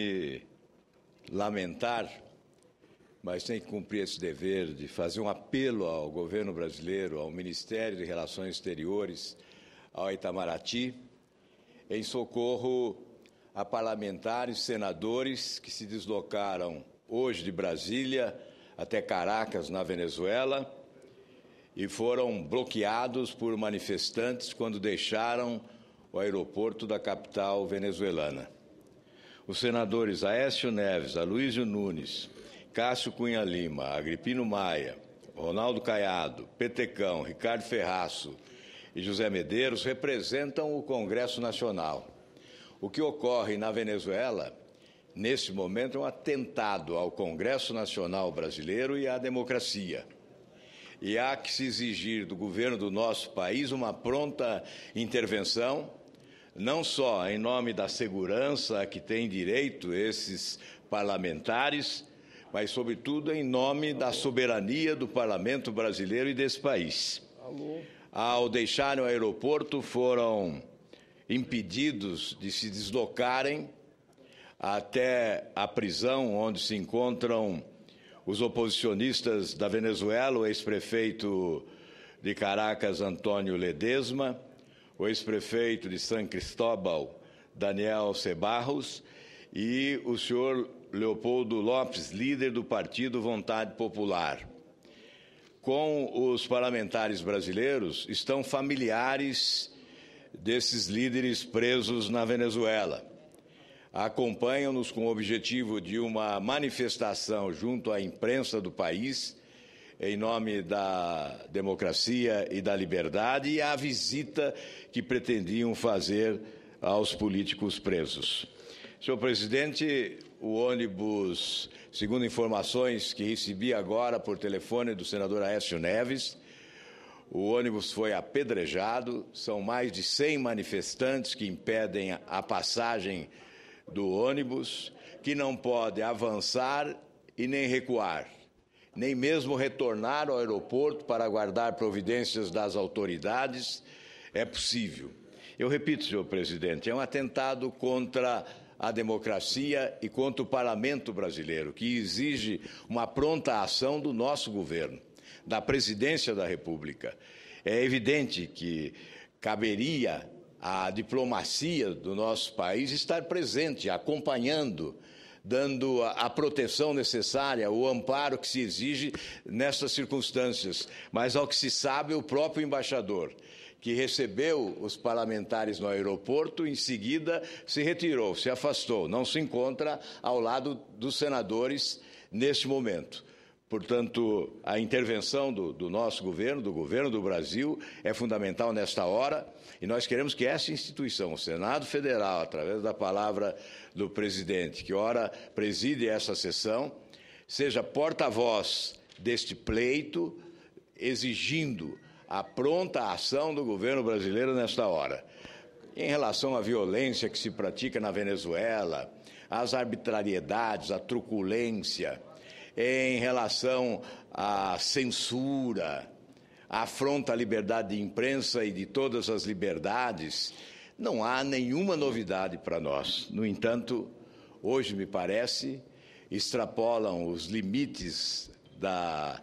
E lamentar, mas tem que cumprir esse dever de fazer um apelo ao governo brasileiro, ao Ministério de Relações Exteriores, ao Itamaraty, em socorro a parlamentares, senadores que se deslocaram hoje de Brasília até Caracas, na Venezuela, e foram bloqueados por manifestantes quando deixaram o aeroporto da capital venezuelana. Os senadores Aécio Neves, Aloysio Nunes, Cássio Cunha Lima, Agripino Maia, Ronaldo Caiado, Petecão, Ricardo Ferraço e José Medeiros representam o Congresso Nacional. O que ocorre na Venezuela, nesse momento, é um atentado ao Congresso Nacional brasileiro e à democracia. E há que se exigir do governo do nosso país uma pronta intervenção não só em nome da segurança que têm direito esses parlamentares, mas, sobretudo, em nome da soberania do parlamento brasileiro e desse país. Ao deixarem o aeroporto, foram impedidos de se deslocarem até a prisão onde se encontram os oposicionistas da Venezuela, o ex-prefeito de Caracas, Antônio Ledesma, o ex-prefeito de São Cristóbal, Daniel Cebarros, e o senhor Leopoldo Lopes, líder do partido Vontade Popular. Com os parlamentares brasileiros estão familiares desses líderes presos na Venezuela. Acompanham-nos com o objetivo de uma manifestação junto à imprensa do país em nome da democracia e da liberdade e à visita que pretendiam fazer aos políticos presos. Senhor presidente, o ônibus, segundo informações que recebi agora por telefone do senador Aécio Neves, o ônibus foi apedrejado, são mais de 100 manifestantes que impedem a passagem do ônibus, que não pode avançar e nem recuar nem mesmo retornar ao aeroporto para aguardar providências das autoridades é possível. Eu repito, senhor presidente, é um atentado contra a democracia e contra o parlamento brasileiro, que exige uma pronta ação do nosso governo, da presidência da República. É evidente que caberia à diplomacia do nosso país estar presente, acompanhando dando a, proteção necessária, o amparo que se exige nessas circunstâncias. Mas, ao que se sabe, o próprio embaixador que recebeu os parlamentares no aeroporto, em seguida se retirou, se afastou, não se encontra ao lado dos senadores neste momento. Portanto, a intervenção do, do, nosso governo, do governo do Brasil, é fundamental nesta hora e nós queremos que essa instituição, o Senado Federal, através da palavra do presidente, que ora preside essa sessão, seja porta-voz deste pleito, exigindo a pronta ação do governo brasileiro nesta hora. Em relação à violência que se pratica na Venezuela, às arbitrariedades, à truculência em relação à censura, à afronta à liberdade de imprensa e de todas as liberdades, não há nenhuma novidade para nós. No entanto, hoje me parece, extrapolam os limites da,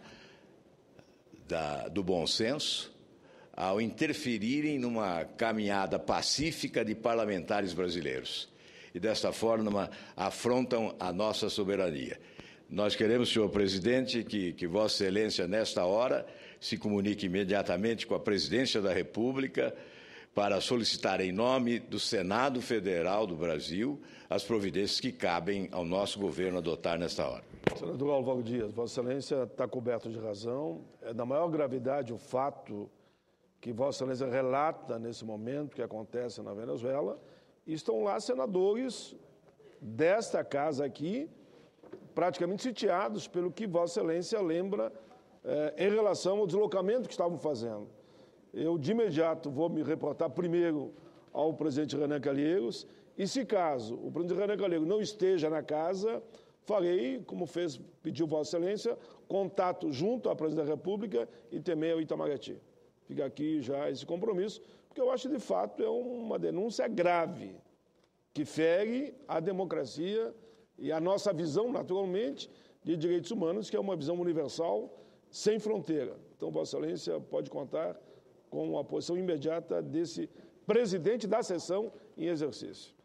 da, do bom senso ao interferirem numa caminhada pacífica de parlamentares brasileiros. E desta forma afrontam a nossa soberania. Nós queremos, senhor presidente, que, que Vossa Excelência, nesta hora, se comunique imediatamente com a Presidência da República para solicitar, em nome do Senado Federal do Brasil, as providências que cabem ao nosso governo adotar nesta hora. Senador Alvaro Dias, Vossa Excelência está coberto de razão. É da maior gravidade o fato que Vossa Excelência relata nesse momento que acontece na Venezuela. E estão lá senadores desta casa aqui praticamente sitiados pelo que Vossa Excelência lembra eh, em relação ao deslocamento que estavam fazendo. Eu, de imediato, vou me reportar primeiro ao presidente Renan Calheiros e, se caso o presidente Renan Calheiros não esteja na casa, farei, como fez, pediu Vossa Excelência, contato junto à Presidência da República e também ao Itamaraty. Fica aqui já esse compromisso, porque eu acho que, de fato, é uma denúncia grave que fere a democracia e a nossa visão, naturalmente, de direitos humanos, que é uma visão universal, sem fronteira. Então, Vossa Excelência pode contar com a posição imediata desse presidente da sessão em exercício.